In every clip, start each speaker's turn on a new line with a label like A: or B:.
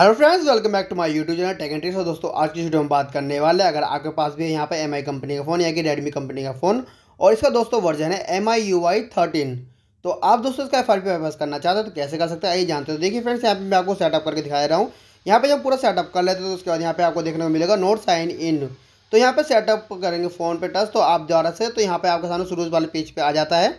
A: hello friends welcome back to my YouTube channel tech end और दोस्तों आज की वीडियो में बात करने वाले अगर आपके पास भी है यहाँ पे एम कंपनी का फ़ोन या कि रेडमी कंपनी का फ़ोन और इसका दोस्तों वर्जन है M I U I thirteen तो आप दोस्तों इसका एफ आर पी करना चाहते हो तो कैसे कर सकते हैं आइए जानते हो देखिए फ्रेंड्स यहाँ पर मैं आपको सेटअप करके दिखा रहा हूँ यहाँ पे जब पूरा सेटअप कर लेते हैं तो उसके बाद यहाँ पे आपको देखने को मिलेगा नोट साइन इन तो यहाँ पर सेटअप करेंगे फ़ोन पे टच तो आप द्वारा से तो यहाँ पर आपके सामने शुरू वाले पेज पर आ जाता है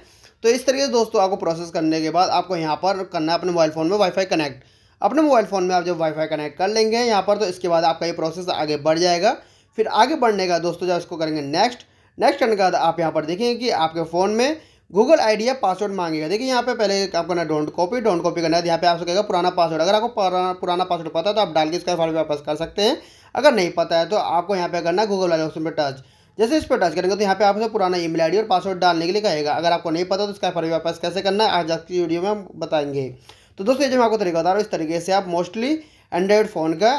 A: तो इस तरीके से दोस्तों आपको प्रोसेस करने के बाद आपको यहाँ पर करना है अपने मोबाइल फ़ोन में वाईफाई कनेक्ट अपने मोबाइल फ़ोन में आप जब वाईफाई कनेक्ट कर लेंगे यहाँ पर तो इसके बाद आपका ये प्रोसेस आगे बढ़ जाएगा फिर आगे बढ़ने का दोस्तों जब इसको करेंगे नेक्स्ट नेक्स्ट करने के बाद आप यहाँ पर देखेंगे कि आपके फ़ोन में गूगल आई या पासवर्ड मांगेगा देखिए यहाँ पे पहले आप करना डोंट कॉपी डोंट कॉपी करना है यहाँ पे आपसे कहेगा पुराना पासवर्ड अगर आपको पुराना पुराना पासवर्ड पता है तो आप डाल के इसका फॉर्म वापस कर सकते हैं अगर नहीं पता है तो आपको यहाँ पे करना गूगल वाले ऑप्शन पर टच जैसे इस पर टच करेंगे तो यहाँ पे आपसे पुराना ईमेल आईडी और पासवर्ड डालने के लिए कहेगा अगर आपको नहीं पता तो इसका फॉर्म वापस कैसे करना है आज आपकी वीडियो में हम बताएंगे तो दोस्तों ये जो मैं आपको तरीका बता रहा हूँ इस तरीके से आप मोस्टली एंड्रॉइड फ़ोन का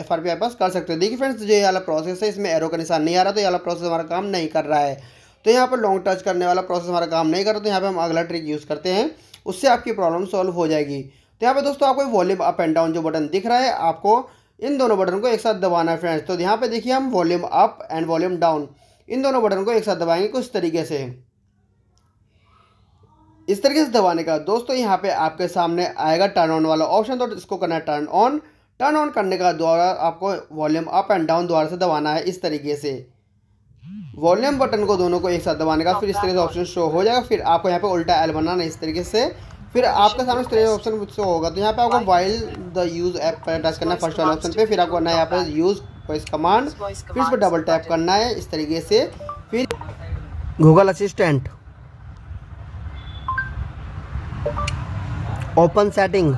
A: एफ आर पी पास कर सकते हो देखिए फ्रेंड्स तो जो ये वाला प्रोसेस है इसमें एरो का निशान नहीं आ रहा तो ये वाला प्रोसेस हमारा काम नहीं कर रहा है तो यहाँ पर लॉन्ग टच करने वाला प्रोसेस हमारा काम नहीं कर रहा तो यहाँ पर हम अगला ट्रिक यूज़ करते हैं उससे आपकी प्रॉब्लम सॉल्व हो जाएगी तो यहाँ पर दोस्तों आपको वॉल्यूम अप एंड डाउन जो बटन दिख रहा है आपको इन दोनों बटन को एक साथ दबाना है फ्रेंड्स तो यहाँ पर देखिए हम volume up and volume down इन दोनों बटन को एक साथ दबाएंगे कुछ तरीके से इस तरीके से दबाने का दोस्तों यहाँ पे आपके सामने आएगा टर्न ऑन वाला ऑप्शन तो इसको करना है टर्न ऑन टर्न ऑन करने का द्वारा आपको वॉल्यूम अप एंड डाउन द्वारा से दबाना है इस तरीके से वॉल्यूम बटन को दोनों को एक साथ दबाने का फिर इस तरीके से ऑप्शन शो हो जाएगा फिर आपको यहाँ पे उल्टा एल बनाना है इस तरीके से फिर आपके सामने इस तरीके ऑप्शन शो होगा तो यहाँ पे आपको वाइल द यूज़ ऐप पर टच करना है फर्स्ट वाले ऑप्शन पे फिर आपको करना है यहाँ पर यूज़ वॉइस कमांड फिर इस पर डबल टैप करना है इस तरीके से फिर गूगल असिस्टेंट ओपन सेटिंग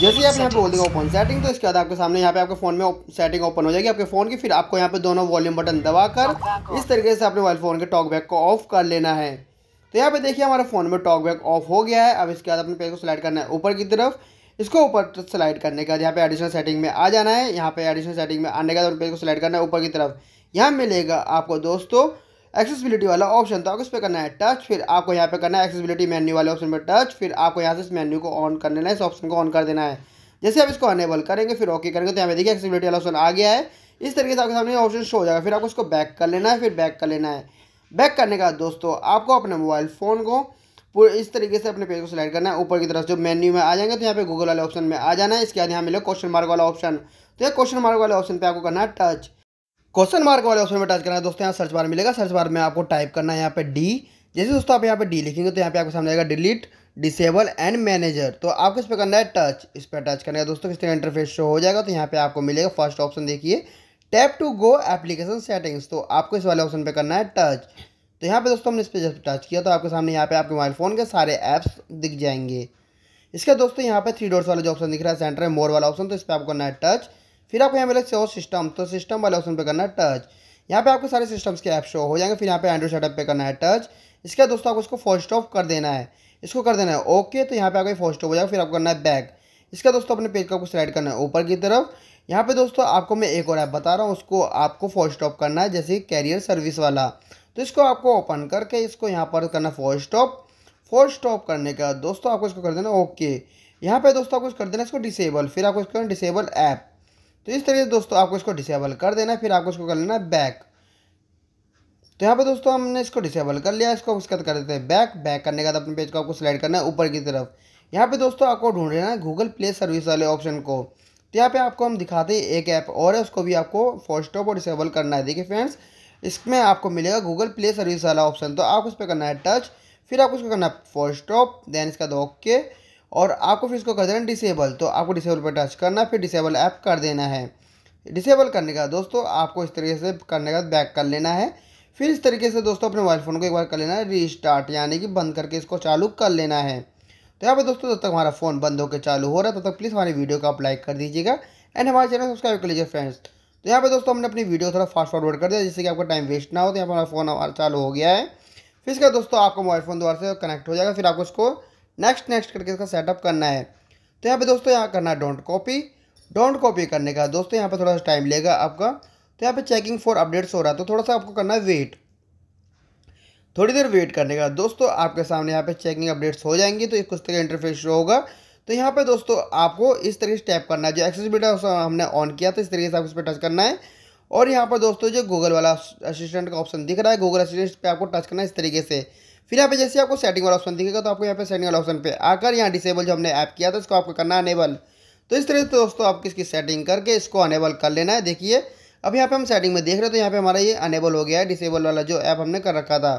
B: जैसे आप यहाँ पे बोल बोलेंगे ओपन
A: सेटिंग तो इसके बाद आपके सामने यहाँ पे आपके फ़ोन में सेटिंग ओपन हो जाएगी आपके फ़ोन की फिर आपको यहाँ पे दोनों वॉल्यूम बटन दबा कर इस तरीके से अपने मोबाइल फ़ोन के टॉकबैक को ऑफ कर लेना है तो यहाँ पे देखिए हमारे फ़ोन में टॉकबैक ऑफ हो गया है अब इसके बाद अपने पेज को स्लाइड करना है ऊपर की तरफ इसको ऊपर स्लाइड करने के बाद यहाँ पे एडिशनल सेटिंग में आ जाना है यहाँ पे एडिशनल सेटिंग में आने के बाद पेज को स्लाइड करना है ऊपर की तरफ यहाँ मिलेगा आपको दोस्तों एक्सेसिबिलिटी वाला ऑप्शन था इस पर करना है टच फिर आपको यहाँ पे करना है एक्सेसिबिलिटी मेन्यू वाले ऑप्शन पर टच फिर आपको यहाँ से इस मेन्यू को ऑन कर लेना है इस ऑप्शन को ऑन कर देना है जैसे आप इसको अनेबल करेंगे फिर ओके करेंगे तो यहाँ पे देखिए एक्सेसिबिलिटी वाला ऑप्शन आ गया है इस तरीके से आपके सामने ऑप्शन शो हो जाएगा फिर आपको उसको बैक कर लेना है फिर बैक कर लेना है बैक करने का दोस्तों आपको अपने मोबाइल फ़ोन को पूरे इस तरीके से अपने पेज को सिलेक्ट करना है ऊपर की तरफ जो मेन्यू में आ जाएंगे तो यहाँ पे गूगल वाले ऑप्शन में आ जाना है इसके बाद यहाँ मिले क्वेश्चन मार्क वाला ऑप्शन तो ये क्वेश्चन मार्क वाले ऑप्शन पे आपको करना है टच क्वेश्चन मार्क वाले ऑप्शन में टच करना है दोस्तों यहाँ सर्च बार मिलेगा सर्च बार में आपको टाइप करना है यहाँ पे डी जैसे दोस्तों आप यहाँ पे डी लिखेंगे तो यहाँ पे आपको सामने आएगा डिलीट डिसेबल एंड मैनेजर तो आपको इस पर करना है टच इस पर टच करना है दोस्तों किस तरह इंटरफेस शो हो जाएगा तो यहाँ पे आपको मिलेगा फर्स्ट ऑप्शन देखिए tap to go application settings तो आपको इस वाले ऑप्शन पर करना है टच तो यहाँ पे दोस्तों हमने इस पर जब टच किया तो आपके सामने यहाँ पे आपके मोबाइल फ़ोन के सारे ऐप्स दिख जाएंगे इसके दोस्तों यहाँ पे थ्री डोर्स वाला जो ऑप्शन दिख रहा है सेंटर में मोर वाला ऑप्शन तो इस पर आपको करना है टच फिर आपको यहाँ मिला शो सिस्टम तो सिस्टम वाले ऑप्शन पर करना है टच यहाँ पे आपको सारे सिस्टम्स के ऐप शो हो जाएंगे फिर यहाँ पे एंड्रॉइड सेटअप पे करना है टच इसके बाद दोस्तों आपको इसको फोर स्टॉप कर देना है इसको कर देना है ओके तो यहाँ पे आपका फोर स्टॉप हो जाएगा फिर आपको करना है बैक इसका दोस्तों अपने पेज को आपको स्लाइड करना है ऊपर की तरफ यहाँ पे दोस्तों आपको मैं एक और ऐप बता रहा हूँ उसको आपको फोर स्टॉप करना है जैसे कैरियर सर्विस वाला तो इसको आपको ओपन करके इसको यहाँ पर करना फोर स्टॉप फोर स्टॉप करने का दोस्तों आपको इसको कर देना ओके यहाँ पे दोस्तों आपको कर देना इसको डिसेबल फिर आपको इसको डिसेबल ऐप तो इस तरीके से दोस्तों आपको इसको डिसेबल कर देना फिर आपको इसको कर लेना है बैक तो यहाँ पे दोस्तों हमने इसको डिसेबल कर लिया इसको उसके कर देते हैं बैक बैक करने के बाद अपने पेज को आपको सिलेक्ट करना है ऊपर की तरफ यहाँ पे दोस्तों आपको ढूंढ लेना है गूगल प्ले सर्विस वाले ऑप्शन को तो यहाँ पे आपको हम दिखाते हैं एक ऐप और है उसको भी आपको फोर स्टॉप और डिसेबल करना है देखिए फ्रेंड्स इसमें आपको मिलेगा गूगल प्ले सर्विस वाला ऑप्शन तो आपको उस पर करना है टच फिर आपको उसको करना है फोर स्टॉप देन इसका ओके और आपको फिर इसको कर देना डिसेबल तो आपको डिसेबल पर टच करना फिर डिसेबल ऐप कर देना है डिसेबल करने का दोस्तों आपको इस तरीके से करने का बैक कर लेना है फिर इस तरीके से दोस्तों अपने मोबाइल फ़ोन को एक बार कर लेना है रीस्टार्ट यानी कि बंद करके इसको चालू कर लेना है तो यहाँ पर दोस्तों जब तक हमारा फ़ोन बंद होकर चालू हो रहा है तब तो तक प्लीज़ हमारी वीडियो को आप लाइक कर दीजिएगा एंड हमारे चैनल सब्सक्राइब कर लीजिए फ्रेंड्स तो यहाँ पर दोस्तों हमने अपनी वीडियो थोड़ा फास्ट फॉरवर्ड कर दिया जिससे कि आपका टाइम वेस्ट ना हो तो यहाँ पर हमारा फ़ोन हमारा चालू हो गया है फिर इसका दोस्तों आपका मोबाइल फ़ोन दोबारा से कनेक्ट हो जाएगा फिर आपको उसको नेक्स्ट नेक्स्ट करके इसका सेटअप करना है तो यहाँ पे दोस्तों यहाँ करना है डोंट कॉपी डोंट कॉपी करने का दोस्तों यहाँ पे थोड़ा सा टाइम लेगा आपका तो यहाँ पे चेकिंग फॉर अपडेट्स हो रहा है तो थोड़ा सा आपको करना है वेट थोड़ी देर वेट करने का दोस्तों आपके सामने यहाँ पे चेकिंग अपडेट्स हो जाएंगी तो कुछ तरह इंटरफेस शो होगा तो यहाँ पे दोस्तों आपको इस तरीके से टैप करना है जो एक्सेसिबिलिटी हमने ऑन किया तो इस तरीके से आपको इस पर टच करना है और यहाँ पर दोस्तों जो गूगल वाला असिस्टेंट का ऑप्शन दिख रहा है गूगल असिस्टेंट पे आपको टच करना है इस तरीके से फिर यहाँ पे जैसे आपको सेटिंग वाला ऑप्शन दिखेगा तो आपको यहाँ पे सेटिंग वाला ऑप्शन पे आकर यहाँ डिसेबल जो हमने ऐप किया था इसको आपको करना अनेबल तो इस तरह से दोस्तों आप किसकी सेटिंग करके इसको अनेबल कर लेना है देखिए अब यहाँ पे हम सेटिंग में देख रहे हो तो यहाँ पे हमारा ये अनेबल हो गया है डिसेबल वाला जो ऐप हमने कर रखा था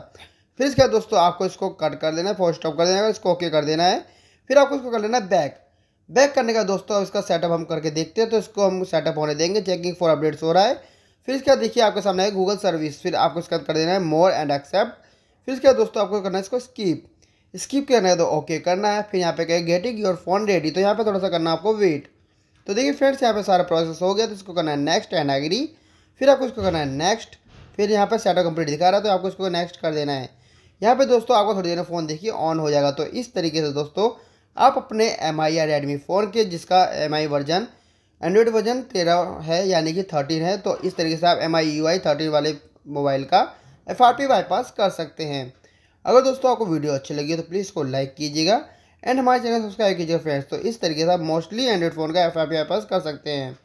A: फिर इसके बाद दोस्तों आपको इसको कट कर देना है फोर स्टॉप कर देना है इसको ओके कर देना है फिर आपको इसको कर लेना है बैक बैक करने का दोस्तों इसका सेटअप हम करके देखते हैं तो इसको हम सेटअप होने देंगे चेकिंग फॉर अपडेट्स हो रहा है फिर इसके बाद देखिए आपके सामने है गूगल सर्विस फिर आपको इसका कर देना है मोर एंड एक्सेप्ट फिर बाद दोस्तों आपको करना है इसको स्कीप स्किप करना है तो ओके करना है फिर यहाँ पे कहे गेटिंग योर फोन रेडी तो यहाँ पे थोड़ा सा करना है आपको वेट तो देखिए फ्रेंड्स यहाँ पे सारा प्रोसेस हो गया तो इसको करना है नेक्स्ट एंड एग्री फिर आपको इसको करना है नेक्स्ट फिर यहाँ पर सेटअप कंप्लीट दिखा रहा है तो आपको इसको नेक्स्ट कर देना है यहाँ पे दोस्तों आपको थोड़ी देर में फ़ोन देखिए ऑन हो जाएगा तो इस तरीके से दोस्तों आप अपने एम आई या रेडमी फ़ोन के जिसका M I version Android version तेरह है यानी कि थर्टीन है तो इस तरीके से आप M I U I thirteen वाले मोबाइल का एफ बाईपास कर सकते हैं अगर दोस्तों आपको वीडियो अच्छी लगी तो प्लीज़ को लाइक कीजिएगा एंड हमारे चैनल सब्सक्राइब कीजिएगा फ्रेंड्स तो इस तरीके से आप मोस्टली एंड्रॉइड फ़ोन का एफ बाईपास कर सकते हैं